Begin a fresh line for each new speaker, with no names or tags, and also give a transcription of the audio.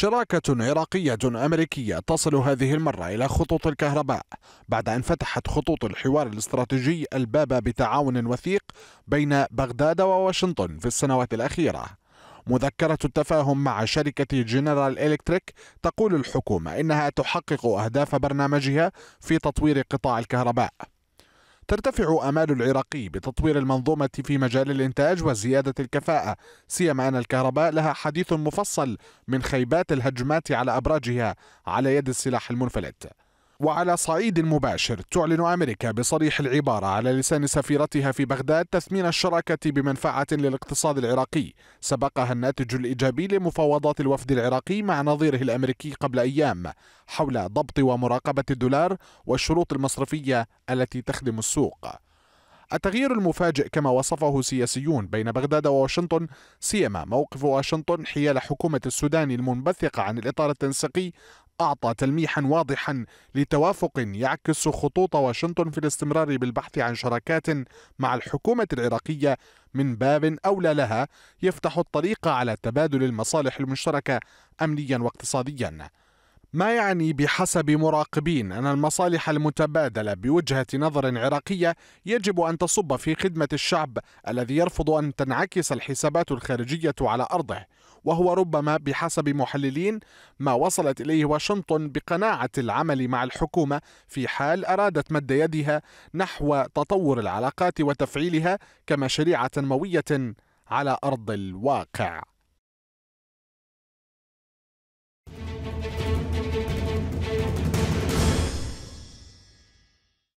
شراكة عراقية أمريكية تصل هذه المرة إلى خطوط الكهرباء بعد أن فتحت خطوط الحوار الاستراتيجي الباب بتعاون وثيق بين بغداد وواشنطن في السنوات الأخيرة مذكرة التفاهم مع شركة جنرال إلكتريك تقول الحكومة إنها تحقق أهداف برنامجها في تطوير قطاع الكهرباء ترتفع آمال العراقي بتطوير المنظومة في مجال الإنتاج وزيادة الكفاءة سيما أن الكهرباء لها حديث مفصل من خيبات الهجمات على أبراجها على يد السلاح المنفلت وعلى صعيد مباشر تعلن أمريكا بصريح العبارة على لسان سفيرتها في بغداد تثمين الشراكة بمنفعة للاقتصاد العراقي سبقها الناتج الإيجابي لمفاوضات الوفد العراقي مع نظيره الأمريكي قبل أيام حول ضبط ومراقبة الدولار والشروط المصرفية التي تخدم السوق التغيير المفاجئ كما وصفه سياسيون بين بغداد وواشنطن سيما موقف واشنطن حيال حكومة السودان المنبثقة عن الإطار التنسيقي أعطى تلميحا واضحا لتوافق يعكس خطوط واشنطن في الاستمرار بالبحث عن شراكات مع الحكومة العراقية من باب أولى لها يفتح الطريق على تبادل المصالح المشتركة أمنيا واقتصاديا ما يعني بحسب مراقبين أن المصالح المتبادلة بوجهة نظر عراقية يجب أن تصب في خدمة الشعب الذي يرفض أن تنعكس الحسابات الخارجية على أرضه وهو ربما بحسب محللين ما وصلت إليه واشنطن بقناعة العمل مع الحكومة في حال أرادت مد يدها نحو تطور العلاقات وتفعيلها كمشاريع تنموية على أرض الواقع